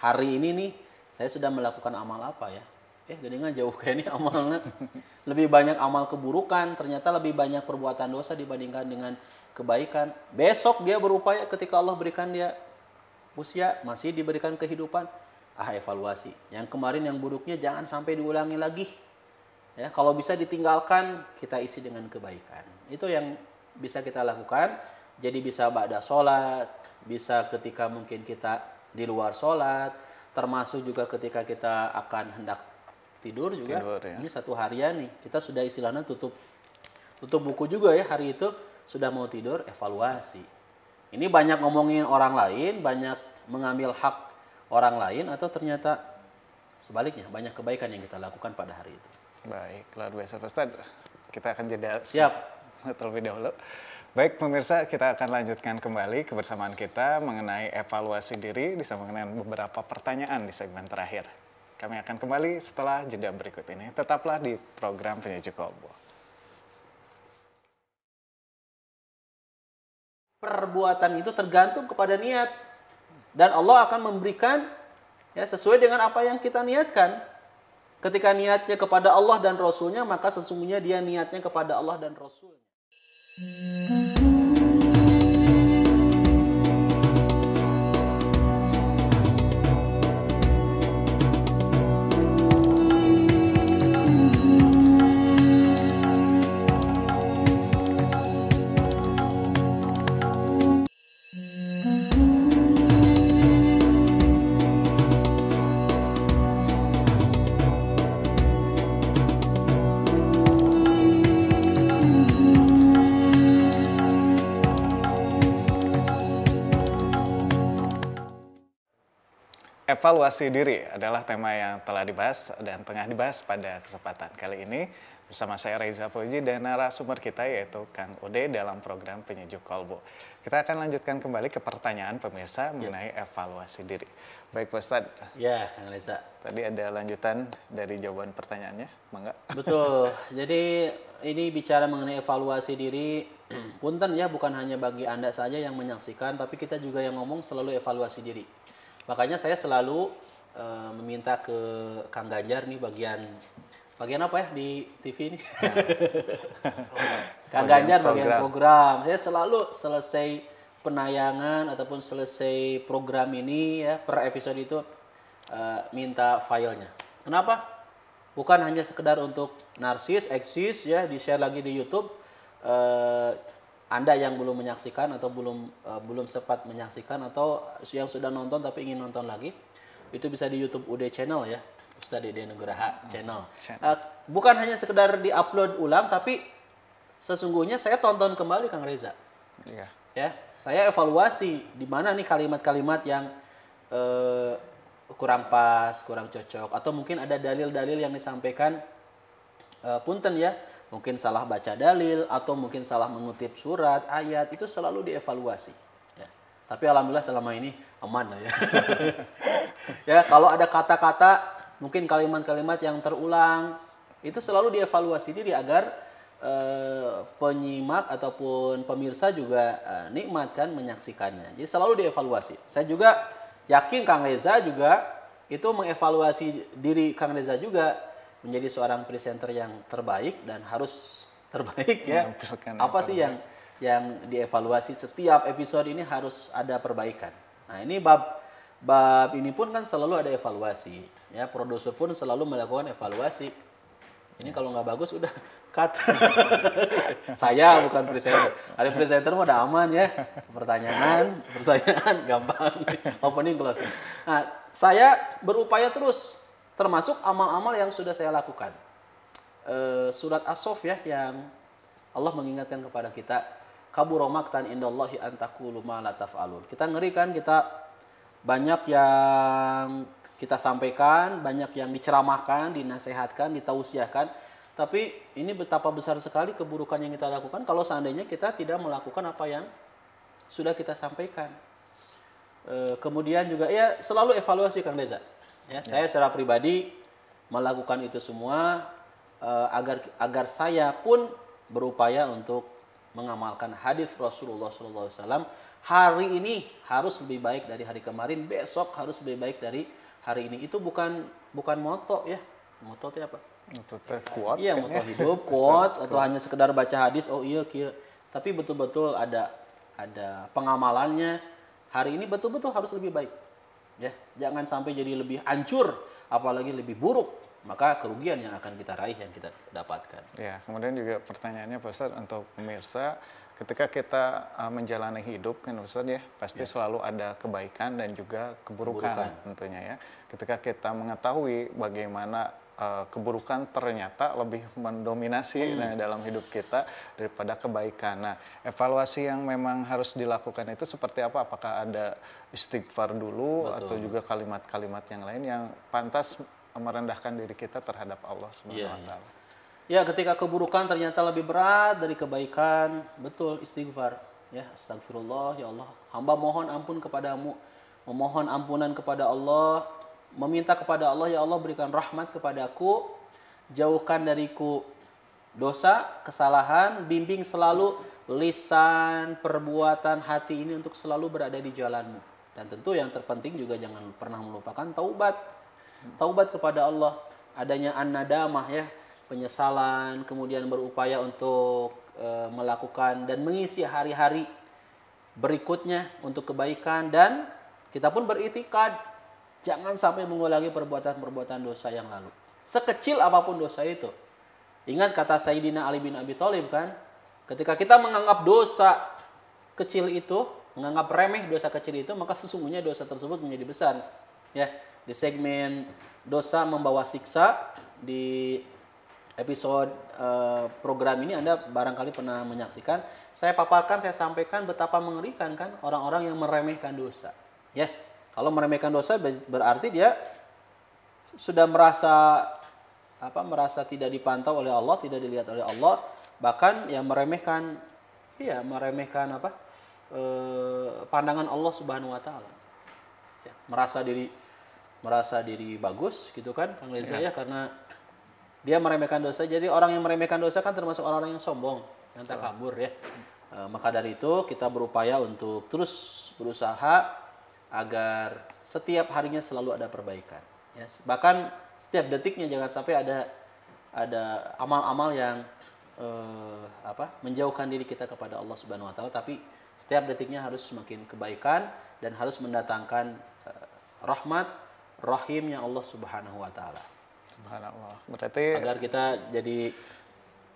hari ini nih saya sudah melakukan amal apa ya? Eh gedengan jauh kayak ini amalnya. lebih banyak amal keburukan, ternyata lebih banyak perbuatan dosa dibandingkan dengan kebaikan. Besok dia berupaya ketika Allah berikan dia usia masih diberikan kehidupan ah evaluasi. Yang kemarin yang buruknya jangan sampai diulangi lagi. Ya, kalau bisa ditinggalkan kita isi dengan kebaikan. Itu yang bisa kita lakukan. Jadi bisa ba'da sholat, bisa ketika mungkin kita di luar sholat, termasuk juga ketika kita akan hendak tidur juga. Tidur, ya. Ini satu harian nih, kita sudah istilahnya tutup tutup buku juga ya hari itu sudah mau tidur evaluasi. Ini banyak ngomongin orang lain, banyak mengambil hak orang lain atau ternyata sebaliknya banyak kebaikan yang kita lakukan pada hari itu. Baik, luar biasa Ustaz. Kita akan jeda siap terlebih dahulu. Baik pemirsa, kita akan lanjutkan kembali kebersamaan kita mengenai evaluasi diri disambung dengan beberapa pertanyaan di segmen terakhir. Kami akan kembali setelah jeda berikut ini. Tetaplah di program Penyejuk Kolbu. Perbuatan itu tergantung kepada niat dan Allah akan memberikan ya sesuai dengan apa yang kita niatkan. Ketika niatnya kepada Allah dan Rasulnya, maka sesungguhnya dia niatnya kepada Allah dan Rasul. Hmm. Evaluasi diri adalah tema yang telah dibahas dan tengah dibahas pada kesempatan kali ini bersama saya Reza Fauji dan narasumber kita yaitu Kang Ode dalam program Penyejuk Kolbo. Kita akan lanjutkan kembali ke pertanyaan pemirsa ya. mengenai evaluasi diri. Baik Pak Ustadz. Ya, Kang Reza. Tadi ada lanjutan dari jawaban pertanyaannya, Mangga. Betul. Jadi ini bicara mengenai evaluasi diri, punten ya bukan hanya bagi Anda saja yang menyaksikan, tapi kita juga yang ngomong selalu evaluasi diri. Makanya saya selalu uh, meminta ke Kang Ganjar nih bagian bagian apa ya di TV ini? Ya. Kang Ganjar bagian program. program. Saya selalu selesai penayangan ataupun selesai program ini ya per episode itu uh, minta filenya. Kenapa? Bukan hanya sekedar untuk narsis, eksis ya di share lagi di YouTube. Uh, anda yang belum menyaksikan atau belum uh, belum sempat menyaksikan atau yang sudah nonton tapi ingin nonton lagi, itu bisa di YouTube UD channel ya, Ustadz Dede Nugraha channel. Ah, channel. Uh, bukan hanya sekedar upload ulang, tapi sesungguhnya saya tonton kembali Kang Reza. Iya. Ya, saya evaluasi di mana nih kalimat-kalimat yang uh, kurang pas, kurang cocok, atau mungkin ada dalil-dalil yang disampaikan uh, punten ya mungkin salah baca dalil atau mungkin salah mengutip surat ayat itu selalu dievaluasi ya. tapi alhamdulillah selama ini aman ya ya kalau ada kata-kata mungkin kalimat-kalimat yang terulang itu selalu dievaluasi diri agar eh, penyimak ataupun pemirsa juga nikmatkan eh, nikmat kan menyaksikannya jadi selalu dievaluasi saya juga yakin Kang Reza juga itu mengevaluasi diri Kang Reza juga menjadi seorang presenter yang terbaik dan harus terbaik ya. Apa sih yang yang dievaluasi setiap episode ini harus ada perbaikan. Nah, ini bab bab ini pun kan selalu ada evaluasi. Ya, produser pun selalu melakukan evaluasi. Ini kalau nggak bagus udah cut. Saya bukan presenter. Ada presenter mah udah aman ya. Pertanyaan, pertanyaan gampang. Opening closing. Nah, saya berupaya terus termasuk amal-amal yang sudah saya lakukan. E, surat as ya yang Allah mengingatkan kepada kita kaburomaktan indallahi antakulu ma la taf'alun. Kita kan kita banyak yang kita sampaikan, banyak yang diceramahkan, dinasehatkan, ditausiahkan, tapi ini betapa besar sekali keburukan yang kita lakukan kalau seandainya kita tidak melakukan apa yang sudah kita sampaikan. E, kemudian juga ya selalu evaluasi Kang Deza. Ya, ya. Saya secara pribadi melakukan itu semua uh, agar agar saya pun berupaya untuk mengamalkan hadis Rasulullah SAW. Hari ini harus lebih baik dari hari kemarin, besok harus lebih baik dari hari ini. Itu bukan bukan moto ya. Moto itu apa? Moto kuat. Iya, moto hidup, kuat atau hanya sekedar baca hadis, oh iya kira. Tapi betul-betul ada ada pengamalannya. Hari ini betul-betul harus lebih baik. Ya, jangan sampai jadi lebih hancur, apalagi lebih buruk. Maka kerugian yang akan kita raih, yang kita dapatkan. Ya, kemudian juga pertanyaannya Pak untuk pemirsa, ketika kita uh, menjalani hidup kan Ustaz ya pasti ya. selalu ada kebaikan dan juga keburukan, keburukan tentunya ya. Ketika kita mengetahui bagaimana uh, keburukan ternyata lebih mendominasi hmm. nah, dalam hidup kita daripada kebaikan. Nah, evaluasi yang memang harus dilakukan itu seperti apa? Apakah ada istighfar dulu Betul. atau juga kalimat-kalimat yang lain yang pantas merendahkan diri kita terhadap Allah swt? yeah, iya, wa iya. Ya, ketika keburukan ternyata lebih berat dari kebaikan, betul istighfar. Ya, astagfirullah, ya Allah, hamba mohon ampun kepadamu. Memohon ampunan kepada Allah meminta kepada Allah, ya Allah berikan rahmat kepadaku, jauhkan dariku dosa, kesalahan, bimbing selalu lisan, perbuatan, hati ini untuk selalu berada di jalanmu. Dan tentu yang terpenting juga jangan pernah melupakan taubat. Taubat kepada Allah, adanya an-nadamah ya, penyesalan, kemudian berupaya untuk e, melakukan dan mengisi hari-hari berikutnya untuk kebaikan dan kita pun beritikad Jangan sampai mengulangi perbuatan-perbuatan dosa yang lalu. Sekecil apapun dosa itu. Ingat kata Sayyidina Ali bin Abi Thalib kan? Ketika kita menganggap dosa kecil itu, menganggap remeh dosa kecil itu, maka sesungguhnya dosa tersebut menjadi besar. Ya, di segmen dosa membawa siksa di episode eh, program ini Anda barangkali pernah menyaksikan, saya paparkan, saya sampaikan betapa mengerikan kan orang-orang yang meremehkan dosa. Ya. Kalau meremehkan dosa berarti dia sudah merasa apa merasa tidak dipantau oleh Allah, tidak dilihat oleh Allah, bahkan yang meremehkan ya meremehkan iya, apa? E, pandangan Allah Subhanahu wa taala. Ya, merasa diri merasa diri bagus gitu kan Kang Reza ya. ya karena dia meremehkan dosa. Jadi orang yang meremehkan dosa kan termasuk orang-orang yang sombong, yang takabur ya. E, maka dari itu kita berupaya untuk terus berusaha agar setiap harinya selalu ada perbaikan. Ya, bahkan setiap detiknya jangan sampai ada ada amal-amal yang eh, apa menjauhkan diri kita kepada Allah Subhanahu wa taala tapi setiap detiknya harus semakin kebaikan dan harus mendatangkan eh, rahmat rahimnya Allah Subhanahu wa taala. Subhanallah. agar kita jadi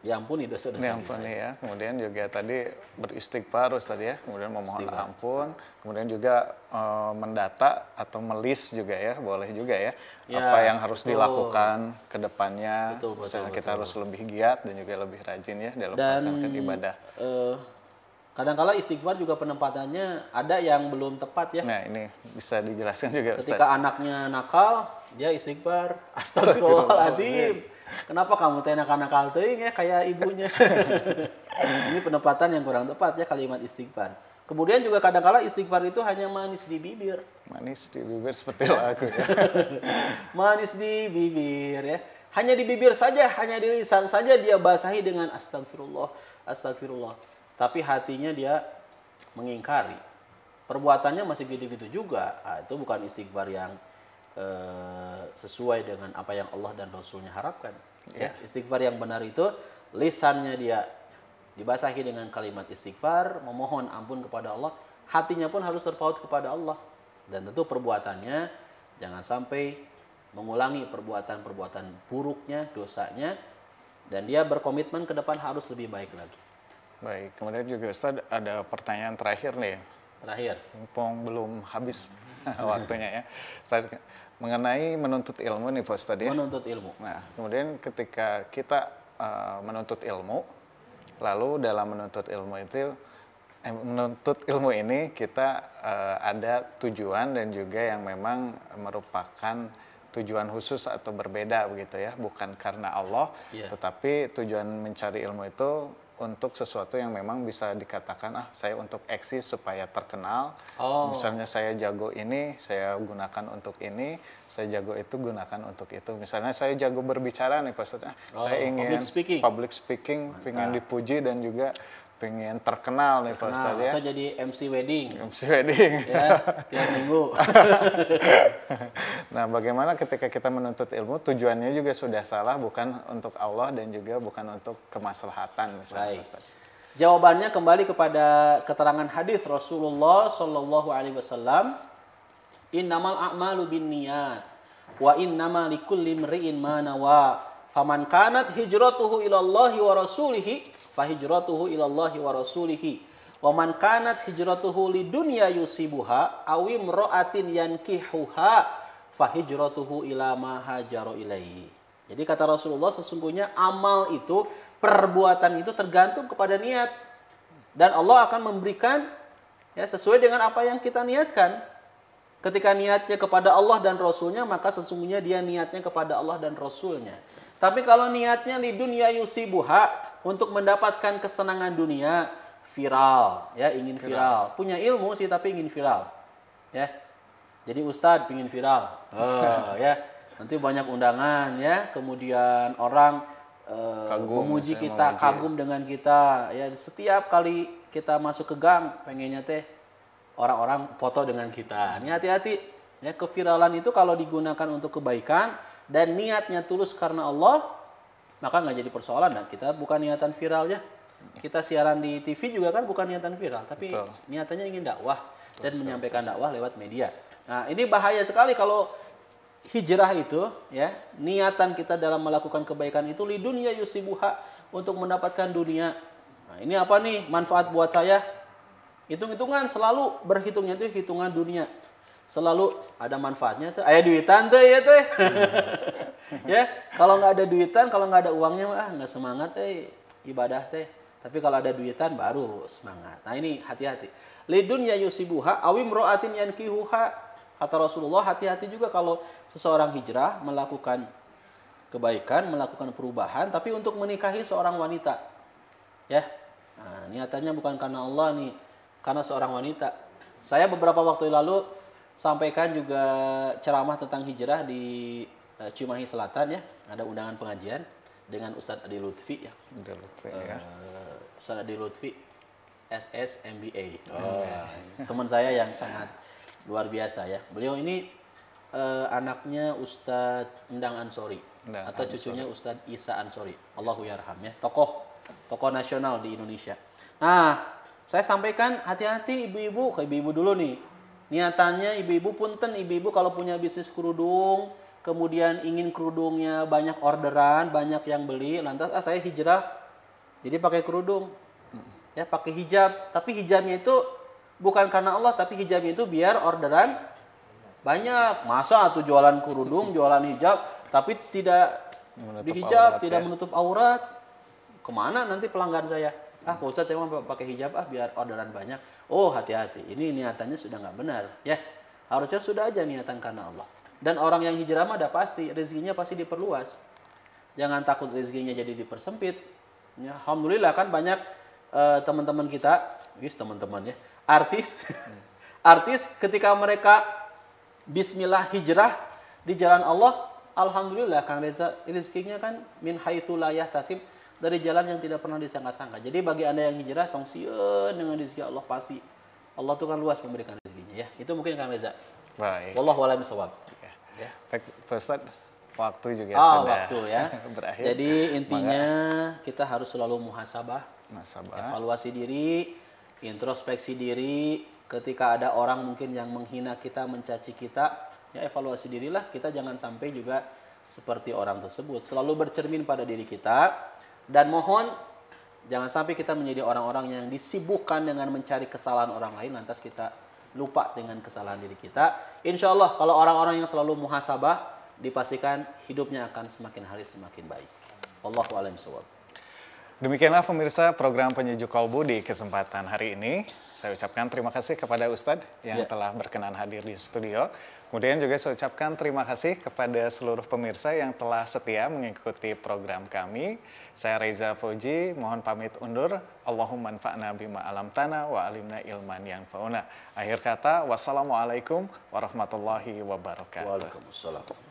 Ya ampuni dosa-dosa kita. Diampuni ya. Kemudian juga tadi beristighfar tadi ya. Kemudian memohon ampun. Kemudian juga e, mendata atau melis juga ya, boleh juga ya. ya apa yang harus dilakukan ke depannya. Betul, betul, Misalnya betul, kita betul. harus lebih giat dan juga lebih rajin ya dalam dan, melaksanakan ibadah. E, eh, kadangkala istighfar juga penempatannya ada yang belum tepat ya. Nah ini bisa dijelaskan juga. Ketika Ustaz. anaknya nakal, dia istighfar, astagfirullahaladzim. Kenapa kamu teh nakal-nakal ya kayak ibunya? Ini penempatan yang kurang tepat ya kalimat istighfar. Kemudian juga kadang-kala istighfar itu hanya manis di bibir. Manis di bibir seperti lagu ya. manis di bibir ya. Hanya di bibir saja, hanya di lisan saja dia basahi dengan astagfirullah, astagfirullah. Tapi hatinya dia mengingkari. Perbuatannya masih gitu-gitu juga. Nah, itu bukan istighfar yang e, sesuai dengan apa yang Allah dan Rasulnya harapkan. Ya. Ya, istighfar yang benar itu lisannya dia dibasahi dengan kalimat istighfar, memohon ampun kepada Allah, hatinya pun harus terpaut kepada Allah. Dan tentu perbuatannya jangan sampai mengulangi perbuatan-perbuatan buruknya, dosanya, dan dia berkomitmen ke depan harus lebih baik lagi. Baik, kemudian juga Ustaz ada pertanyaan terakhir nih. Terakhir. Mumpung belum habis waktunya ya. Mengenai menuntut ilmu nih Bos tadi. Ya. Menuntut ilmu. Nah, kemudian ketika kita uh, menuntut ilmu, lalu dalam menuntut ilmu itu eh, menuntut ilmu ini kita uh, ada tujuan dan juga yang memang merupakan tujuan khusus atau berbeda begitu ya bukan karena Allah yeah. tetapi tujuan mencari ilmu itu untuk sesuatu yang memang bisa dikatakan ah saya untuk eksis supaya terkenal. Oh. Misalnya saya jago ini, saya gunakan untuk ini, saya jago itu gunakan untuk itu. Misalnya saya jago berbicara nih maksudnya oh, saya ingin public speaking, public speaking ingin dipuji dan juga pengen terkenal nih terkenal, Pak Ustadz ya. Atau jadi MC wedding. MC wedding. Ya, tiap minggu. nah, bagaimana ketika kita menuntut ilmu tujuannya juga sudah salah bukan untuk Allah dan juga bukan untuk kemaslahatan misalnya Baik. Ustadz. Jawabannya kembali kepada keterangan hadis Rasulullah Shallallahu alaihi wasallam innamal a'malu binniyat wa innama likulli imri'in ma nawa faman kanat hijratuhu ilallahi wa rasulihi fahijratuhu ilallahi wa rasulihi wa man kanat hijratuhu lidunya yusibuha awim ro'atin yankihuha fahijratuhu ila ma hajaru ilaihi jadi kata Rasulullah sesungguhnya amal itu perbuatan itu tergantung kepada niat dan Allah akan memberikan ya sesuai dengan apa yang kita niatkan. Ketika niatnya kepada Allah dan Rasulnya maka sesungguhnya dia niatnya kepada Allah dan Rasulnya. Tapi kalau niatnya di dunia yusibuha untuk mendapatkan kesenangan dunia, viral ya ingin viral. viral. Punya ilmu sih tapi ingin viral. Ya. Jadi ustadz pingin viral. Oh, ya. Nanti banyak undangan ya, kemudian orang uh, kagum, memuji kita, memuji. kagum dengan kita. Ya, setiap kali kita masuk ke gang pengennya teh orang-orang foto dengan kita. Ini hati-hati. Ya, keviralan itu kalau digunakan untuk kebaikan dan niatnya tulus karena Allah, maka nggak jadi persoalan. Nah, kita bukan niatan viral ya. Kita siaran di TV juga kan bukan niatan viral, tapi Betul. niatannya ingin dakwah Betul, dan menyampaikan dakwah lewat media. Nah, ini bahaya sekali kalau hijrah itu ya, niatan kita dalam melakukan kebaikan itu lidunya yusibuha untuk mendapatkan dunia. Nah, ini apa nih manfaat buat saya? Hitung-hitungan selalu berhitungnya itu hitungan dunia selalu ada manfaatnya tuh. Ayah duitan tuh ya tuh. ya, kalau nggak ada duitan, kalau nggak ada uangnya mah nggak semangat eh ibadah teh. Tapi kalau ada duitan baru semangat. Nah ini hati-hati. Lidun ya yusibuha awim roatin kihuha. Kata Rasulullah hati-hati juga kalau seseorang hijrah melakukan kebaikan, melakukan perubahan, tapi untuk menikahi seorang wanita. Ya, nah, niatannya bukan karena Allah nih, karena seorang wanita. Saya beberapa waktu lalu sampaikan juga ceramah tentang hijrah di uh, Cimahi Selatan ya. Ada undangan pengajian dengan Ustadz Adi Lutfi ya. Adi Lutfi uh, ya. Ustadz Adi Lutfi SS MBA. Oh. Teman saya yang sangat luar biasa ya. Beliau ini uh, anaknya Ustadz Endang Ansori nah, atau Ansori. cucunya Ustadz Isa Ansori. Allahu yarham ya. Tokoh tokoh nasional di Indonesia. Nah, saya sampaikan hati-hati ibu-ibu ke ibu-ibu dulu nih Niatannya ibu-ibu punten ibu-ibu kalau punya bisnis kerudung, kemudian ingin kerudungnya banyak orderan, banyak yang beli, lantas ah saya hijrah. Jadi pakai kerudung. Ya, pakai hijab, tapi hijabnya itu bukan karena Allah, tapi hijabnya itu biar orderan banyak. Masa atau jualan kerudung, jualan hijab, tapi tidak menutup dihijab, aurat, tidak ya. menutup aurat. Kemana nanti pelanggan saya? Ah, Pak Ustaz saya mau pakai hijab ah biar orderan banyak oh hati-hati ini niatannya sudah nggak benar ya harusnya sudah aja niatan karena Allah dan orang yang hijrah mah ada pasti rezekinya pasti diperluas jangan takut rezekinya jadi dipersempit ya, alhamdulillah kan banyak uh, teman-teman kita wis teman-teman ya artis artis ketika mereka Bismillah hijrah di jalan Allah alhamdulillah kang Reza rezekinya kan min haitsu tasim dari jalan yang tidak pernah disangka-sangka. Jadi bagi Anda yang hijrah tong dengan rezeki Allah pasti Allah tuh kan luas memberikan rezekinya ya. Itu mungkin Kang Reza. Baik. Wallahu a'lam bishawab. Ya. ya. Baik, Ustaz. Waktu juga oh, sudah waktu ya. berakhir. Jadi intinya Maka, kita harus selalu muhasabah, muhasabah, evaluasi diri, introspeksi diri. Ketika ada orang mungkin yang menghina kita, mencaci kita, ya evaluasi dirilah. Kita jangan sampai juga seperti orang tersebut. Selalu bercermin pada diri kita dan mohon jangan sampai kita menjadi orang-orang yang disibukkan dengan mencari kesalahan orang lain lantas kita lupa dengan kesalahan diri kita. Insya Allah kalau orang-orang yang selalu muhasabah dipastikan hidupnya akan semakin hari semakin baik. Wallahu a'lam bishawab. Demikianlah pemirsa program penyejuk Kalbu di kesempatan hari ini. Saya ucapkan terima kasih kepada Ustadz yang ya. telah berkenan hadir di studio. Kemudian juga saya ucapkan terima kasih kepada seluruh pemirsa yang telah setia mengikuti program kami. Saya Reza Fauji, mohon pamit undur. Allahumma anfa'na bima alam tanah wa alimna ilman yang fauna. Akhir kata, wassalamualaikum warahmatullahi wabarakatuh. Waalaikumsalam.